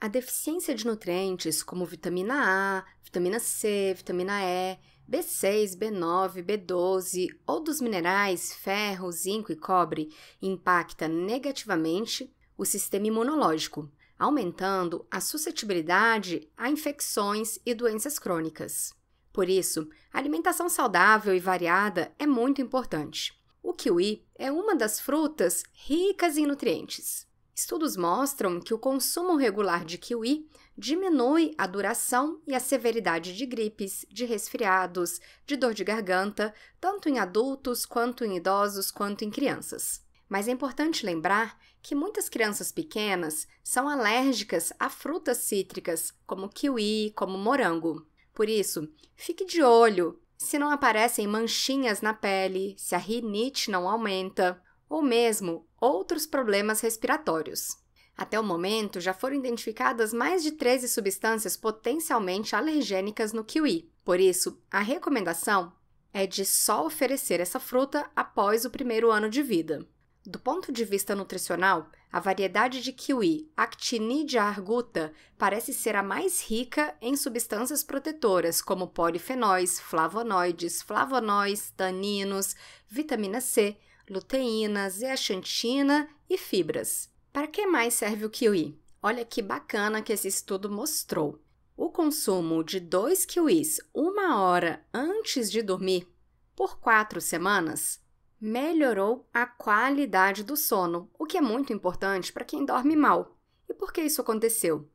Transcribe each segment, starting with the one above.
A deficiência de nutrientes como vitamina A, vitamina C, vitamina E, B6, B9, B12 ou dos minerais ferro, zinco e cobre impacta negativamente o sistema imunológico, aumentando a suscetibilidade a infecções e doenças crônicas. Por isso, a alimentação saudável e variada é muito importante. O kiwi é uma das frutas ricas em nutrientes. Estudos mostram que o consumo regular de kiwi diminui a duração e a severidade de gripes, de resfriados, de dor de garganta, tanto em adultos quanto em idosos quanto em crianças. Mas é importante lembrar que muitas crianças pequenas são alérgicas a frutas cítricas, como kiwi, como morango. Por isso, fique de olho se não aparecem manchinhas na pele, se a rinite não aumenta ou mesmo outros problemas respiratórios. Até o momento, já foram identificadas mais de 13 substâncias potencialmente alergênicas no kiwi. Por isso, a recomendação é de só oferecer essa fruta após o primeiro ano de vida. Do ponto de vista nutricional, a variedade de kiwi Actinidia arguta parece ser a mais rica em substâncias protetoras, como polifenóis, flavonoides, flavonóis, taninos, vitamina C, Luteínas, zeaxantina e fibras. Para que mais serve o kiwi? Olha que bacana que esse estudo mostrou. O consumo de dois kiwis uma hora antes de dormir por quatro semanas melhorou a qualidade do sono, o que é muito importante para quem dorme mal. E por que isso aconteceu?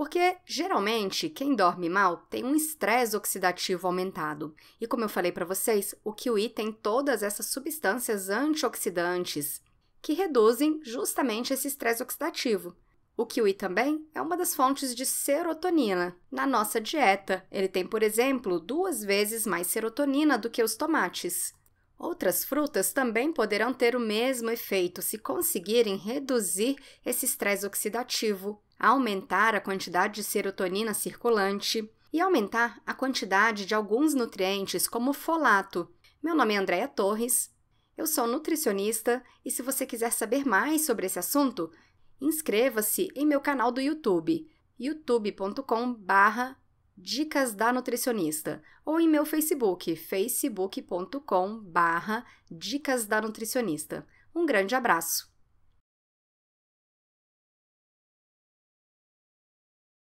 Porque geralmente quem dorme mal tem um estresse oxidativo aumentado. E como eu falei para vocês, o kiwi tem todas essas substâncias antioxidantes que reduzem justamente esse estresse oxidativo. O kiwi também é uma das fontes de serotonina na nossa dieta. Ele tem, por exemplo, duas vezes mais serotonina do que os tomates. Outras frutas também poderão ter o mesmo efeito se conseguirem reduzir esse estresse oxidativo aumentar a quantidade de serotonina circulante e aumentar a quantidade de alguns nutrientes, como folato. Meu nome é Andréa Torres, eu sou nutricionista e se você quiser saber mais sobre esse assunto, inscreva-se em meu canal do YouTube, youtube.com/barra Dicas da Nutricionista, ou em meu Facebook, facebook.com/barra Dicas da Nutricionista. Um grande abraço!